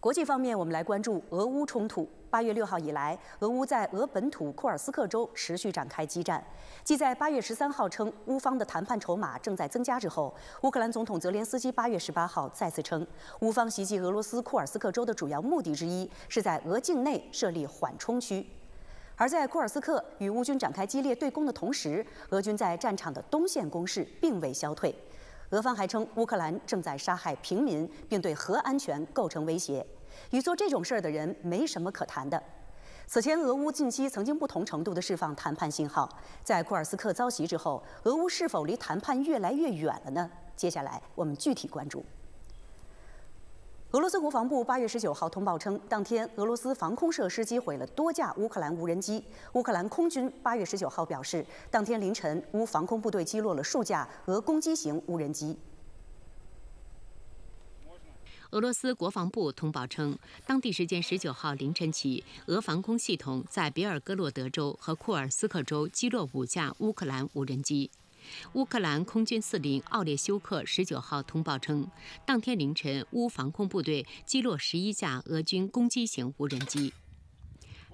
国际方面，我们来关注俄乌冲突。八月六号以来，俄乌在俄本土库尔斯克州持续展开激战。继在八月十三号称乌方的谈判筹码正在增加之后，乌克兰总统泽连斯基八月十八号再次称，乌方袭击俄罗斯库尔斯克州的主要目的之一是在俄境内设立缓冲区。而在库尔斯克与乌军展开激烈对攻的同时，俄军在战场的东线攻势并未消退。俄方还称，乌克兰正在杀害平民，并对核安全构成威胁，与做这种事儿的人没什么可谈的。此前，俄乌近期曾经不同程度地释放谈判信号。在库尔斯克遭袭之后，俄乌是否离谈判越来越远了呢？接下来，我们具体关注。俄罗斯国防部八月十九号通报称，当天俄罗斯防空设施击毁了多架乌克兰无人机。乌克兰空军八月十九号表示，当天凌晨乌防空部队击落了数架俄攻击型无人机。俄罗斯国防部通报称，当地时间十九号凌晨起，俄防空系统在比尔哥罗德州和库尔斯克州击落五架乌克兰无人机。乌克兰空军司令奥列修克十九号通报称，当天凌晨，乌防空部队击落十一架俄军攻击型无人机。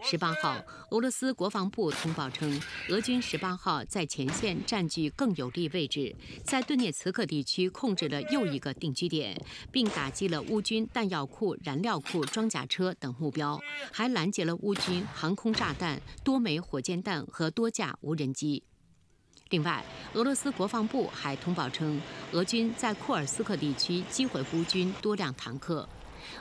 十八号，俄罗斯国防部通报称，俄军十八号在前线占据更有利位置，在顿涅茨克地区控制了又一个定居点，并打击了乌军弹药库、燃料库、装甲车等目标，还拦截了乌军航空炸弹、多枚火箭弹和多架无人机。另外，俄罗斯国防部还通报称，俄军在库尔斯克地区击毁乌军多辆坦克。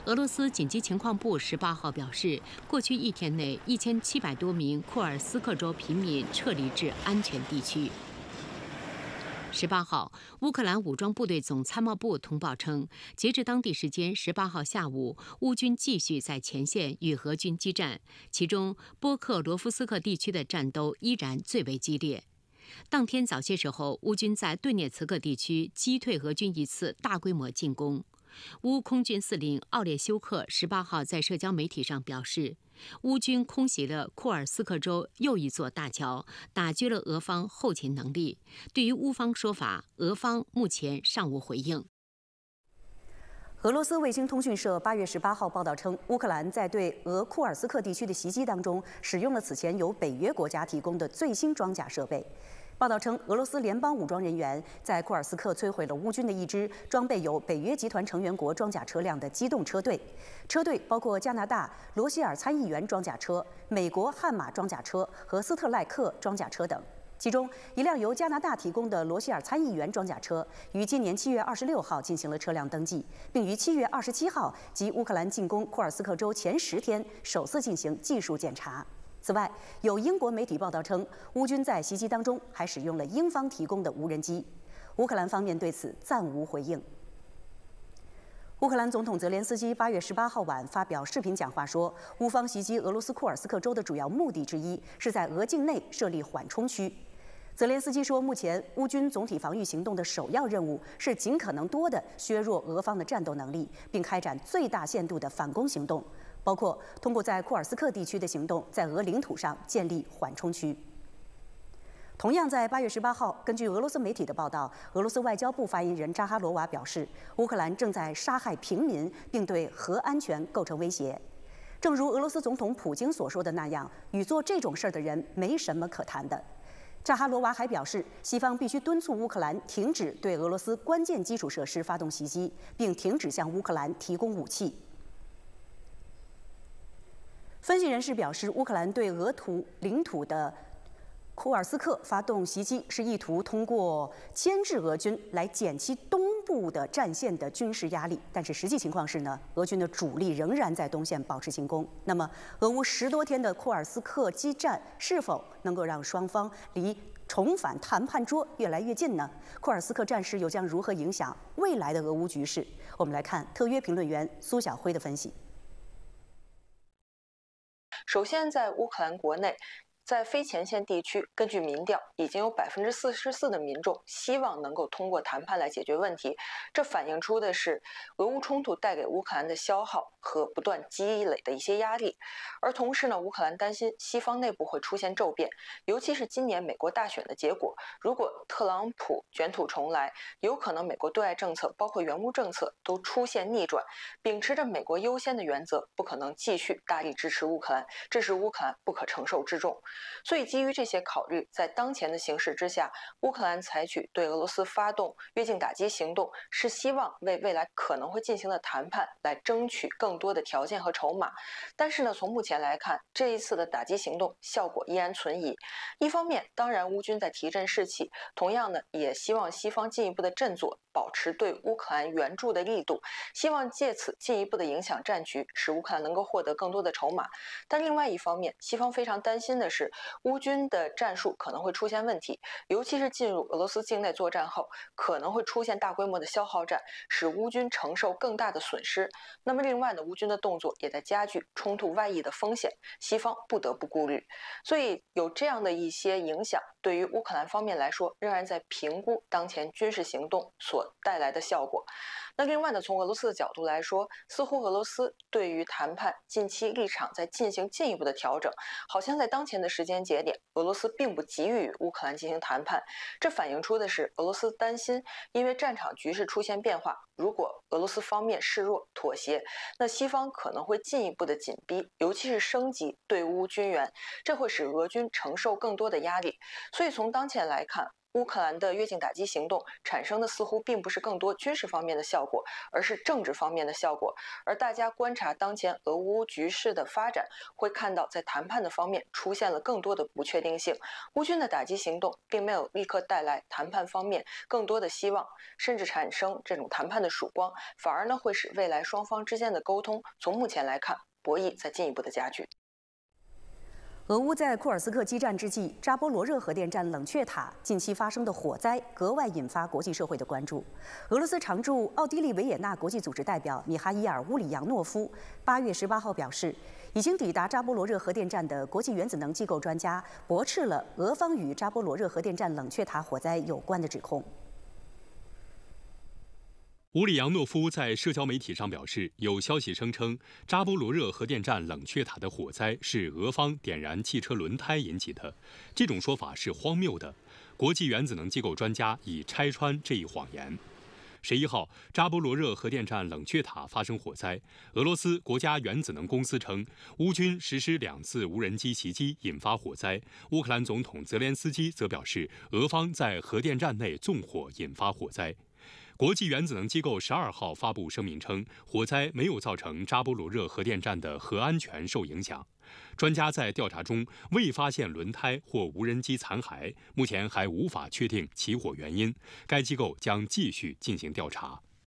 俄罗斯紧急情况部十八号表示，过去一天内，一千七百多名库尔斯克州平民撤离至安全地区。十八号，乌克兰武装部队总参谋部通报称，截至当地时间十八号下午，乌军继续在前线与俄军激战，其中波克罗夫斯克地区的战斗依然最为激烈。当天早些时候，乌军在顿涅茨克地区击退俄军一次大规模进攻。乌空军司令奥列修克十八号在社交媒体上表示，乌军空袭了库尔斯克州又一座大桥，打击了俄方后勤能力。对于乌方说法，俄方目前尚无回应。俄罗斯卫星通讯社八月十八号报道称，乌克兰在对俄库尔斯克地区的袭击当中，使用了此前由北约国家提供的最新装甲设备。报道称，俄罗斯联邦武装人员在库尔斯克摧毁了乌军的一支装备有北约集团成员国装甲车辆的机动车队，车队包括加拿大罗希尔参议员装甲车、美国悍马装甲车和斯特赖克装甲车等。其中一辆由加拿大提供的罗希尔参议员装甲车，于今年七月二十六号进行了车辆登记，并于七月二十七号及乌克兰进攻库尔斯克州前十天首次进行技术检查。此外，有英国媒体报道称，乌军在袭击当中还使用了英方提供的无人机。乌克兰方面对此暂无回应。乌克兰总统泽连斯基八月十八号晚发表视频讲话说，乌方袭击俄罗斯库尔斯克州的主要目的之一，是在俄境内设立缓冲区。泽连斯基说，目前乌军总体防御行动的首要任务，是尽可能多地削弱俄方的战斗能力，并开展最大限度的反攻行动，包括通过在库尔斯克地区的行动，在俄领土上建立缓冲区。同样在八月十八号，根据俄罗斯媒体的报道，俄罗斯外交部发言人扎哈罗娃表示，乌克兰正在杀害平民，并对核安全构成威胁。正如俄罗斯总统普京所说的那样，与做这种事儿的人没什么可谈的。扎哈罗娃还表示，西方必须敦促乌克兰停止对俄罗斯关键基础设施发动袭击，并停止向乌克兰提供武器。分析人士表示，乌克兰对俄土领土的。库尔斯克发动袭击是意图通过牵制俄军来减轻东部的战线的军事压力，但是实际情况是呢，俄军的主力仍然在东线保持进攻。那么，俄乌十多天的库尔斯克激战是否能够让双方离重返谈判桌越来越近呢？库尔斯克战事又将如何影响未来的俄乌局势？我们来看特约评论员苏晓辉的分析。首先，在乌克兰国内。在非前线地区，根据民调，已经有百分之四十四的民众希望能够通过谈判来解决问题。这反映出的是俄乌冲突带给乌克兰的消耗和不断积累的一些压力。而同时呢，乌克兰担心西方内部会出现骤变，尤其是今年美国大选的结果。如果特朗普卷土重来，有可能美国对外政策，包括援乌政策，都出现逆转。秉持着“美国优先”的原则，不可能继续大力支持乌克兰，这是乌克兰不可承受之重。所以，基于这些考虑，在当前的形势之下，乌克兰采取对俄罗斯发动越境打击行动，是希望为未来可能会进行的谈判来争取更多的条件和筹码。但是呢，从目前来看，这一次的打击行动效果依然存疑。一方面，当然乌军在提振士气，同样呢，也希望西方进一步的振作。保持对乌克兰援助的力度，希望借此进一步的影响战局，使乌克兰能够获得更多的筹码。但另外一方面，西方非常担心的是，乌军的战术可能会出现问题，尤其是进入俄罗斯境内作战后，可能会出现大规模的消耗战，使乌军承受更大的损失。那么另外呢，乌军的动作也在加剧冲突外溢的风险，西方不得不顾虑。所以有这样的一些影响，对于乌克兰方面来说，仍然在评估当前军事行动所。带来的效果。那另外呢，从俄罗斯的角度来说，似乎俄罗斯对于谈判近期立场在进行进一步的调整，好像在当前的时间节点，俄罗斯并不急于与乌克兰进行谈判。这反映出的是俄罗斯担心，因为战场局势出现变化，如果俄罗斯方面示弱妥协，那西方可能会进一步的紧逼，尤其是升级对乌军援，这会使俄军承受更多的压力。所以从当前来看。乌克兰的越境打击行动产生的似乎并不是更多军事方面的效果，而是政治方面的效果。而大家观察当前俄乌局势的发展，会看到在谈判的方面出现了更多的不确定性。乌军的打击行动并没有立刻带来谈判方面更多的希望，甚至产生这种谈判的曙光，反而呢会使未来双方之间的沟通，从目前来看，博弈在进一步的加剧。俄乌在库尔斯克激战之际，扎波罗热核电站冷却塔近期发生的火灾格外引发国际社会的关注。俄罗斯常驻奥地利维也纳国际组织代表米哈伊尔·乌里扬诺夫八月十八号表示，已经抵达扎波罗热核电站的国际原子能机构专家驳斥了俄方与扎波罗热核电站冷却塔火灾有关的指控。乌里扬诺夫在社交媒体上表示，有消息声称扎波罗热核电站冷却塔的火灾是俄方点燃汽车轮胎引起的，这种说法是荒谬的。国际原子能机构专家已拆穿这一谎言。十一号，扎波罗热核电站冷却塔发生火灾，俄罗斯国家原子能公司称乌军实施两次无人机袭击引发火灾。乌克兰总统泽连斯基则表示，俄方在核电站内纵火引发火灾。国际原子能机构十二号发布声明称，火灾没有造成扎波罗热核电站的核安全受影响。专家在调查中未发现轮胎或无人机残骸，目前还无法确定起火原因。该机构将继续进行调查。